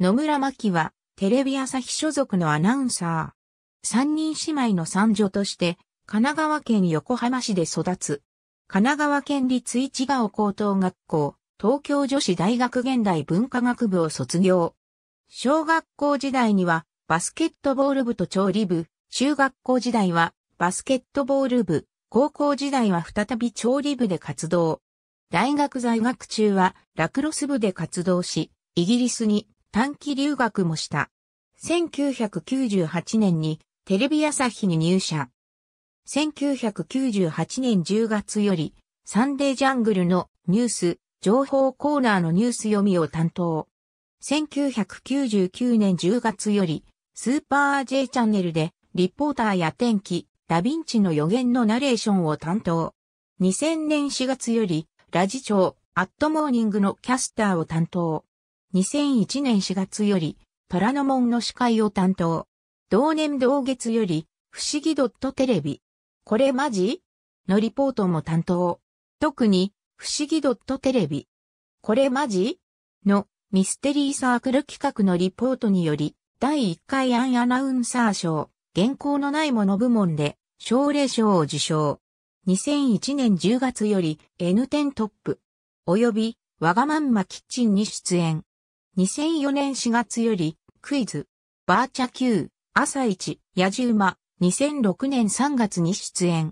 野村真希は、テレビ朝日所属のアナウンサー。三人姉妹の三女として、神奈川県横浜市で育つ。神奈川県立市川高等学校、東京女子大学現代文化学部を卒業。小学校時代には、バスケットボール部と調理部、中学校時代は、バスケットボール部、高校時代は再び調理部で活動。大学在学中は、ラクロス部で活動し、イギリスに短期留学もした。1998年にテレビ朝日に入社。1998年10月よりサンデージャングルのニュース、情報コーナーのニュース読みを担当。1999年10月よりスーパー J チャンネルでリポーターや天気、ダヴィンチの予言のナレーションを担当。2000年4月よりラジ長、アットモーニングのキャスターを担当。2001年4月より、虎ノ門の司会を担当。同年同月より、不思議ドットテレビ。これマジのリポートも担当。特に、不思議ドットテレビ。これマジのミステリーサークル企画のリポートにより、第1回アンアナウンサー賞、原稿のないもの部門で、奨励賞を受賞。2001年10月より N 0トップ、及びわがまんまキッチンに出演。2004年4月より、クイズ、バーチャ Q、朝一、野じ馬、2006年3月に出演。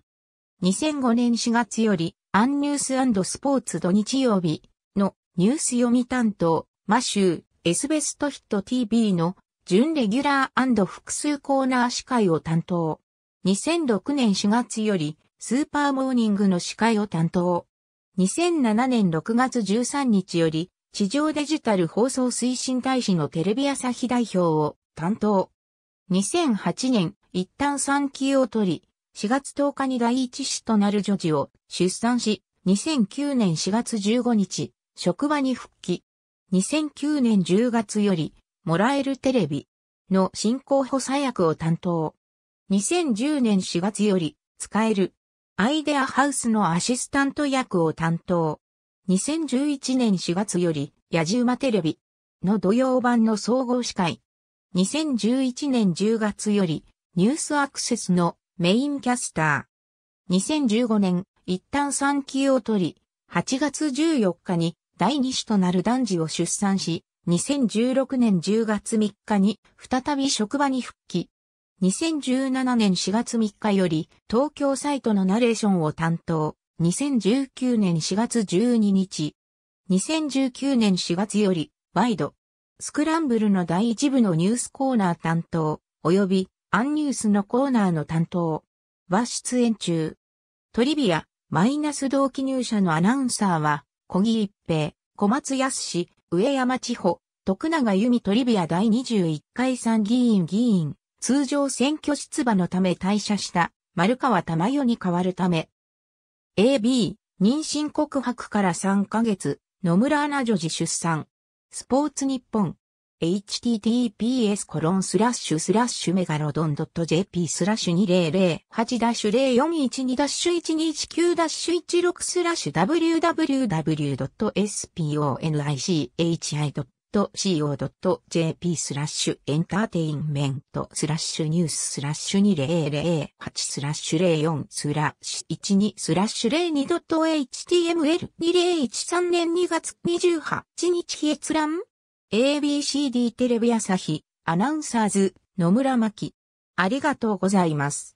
2005年4月より、アンニューススポーツ土日曜日のニュース読み担当、マシュー、エスベストヒット TV の準レギュラー複数コーナー司会を担当。2006年4月より、スーパーモーニングの司会を担当。2007年6月13日より、地上デジタル放送推進大使のテレビ朝日代表を担当。2008年、一旦産休を取り、4月10日に第一子となる女児を出産し、2009年4月15日、職場に復帰。2009年10月より、もらえるテレビの進行補佐役を担当。2010年4月より、使えるアイデアハウスのアシスタント役を担当。2011年4月より、野じ馬テレビの土曜版の総合司会。2011年10月より、ニュースアクセスのメインキャスター。2015年、一旦産休を取り、8月14日に第2子となる男児を出産し、2016年10月3日に再び職場に復帰。2017年4月3日より東京サイトのナレーションを担当。2019年4月12日。2019年4月より、ワイド、スクランブルの第一部のニュースコーナー担当、及び、アンニュースのコーナーの担当、は出演中。トリビア、マイナス同期入社のアナウンサーは、小木一平、小松康上山千穂、徳永由美トリビア第21回参議院議員、通常選挙出馬のため退社した、丸川珠代に代わるため、AB、妊娠告白から3ヶ月、野村アナ女児出産。スポーツ日本。https コロンスラッシュスラッシュメガロドン .jp スラッシュ2008ダッシュ0412ダッシュ1219ダッシュ16スラッシュ www.sponichi と c o j p スラッシュエンターテインメントスラッシュニューススラッシュ2008スラッシュ04スラッシュ12スラッシュ 02.html2013 年2月28日閲覧 ABCD テレビ朝日アナウンサーズ野村真希ありがとうございます。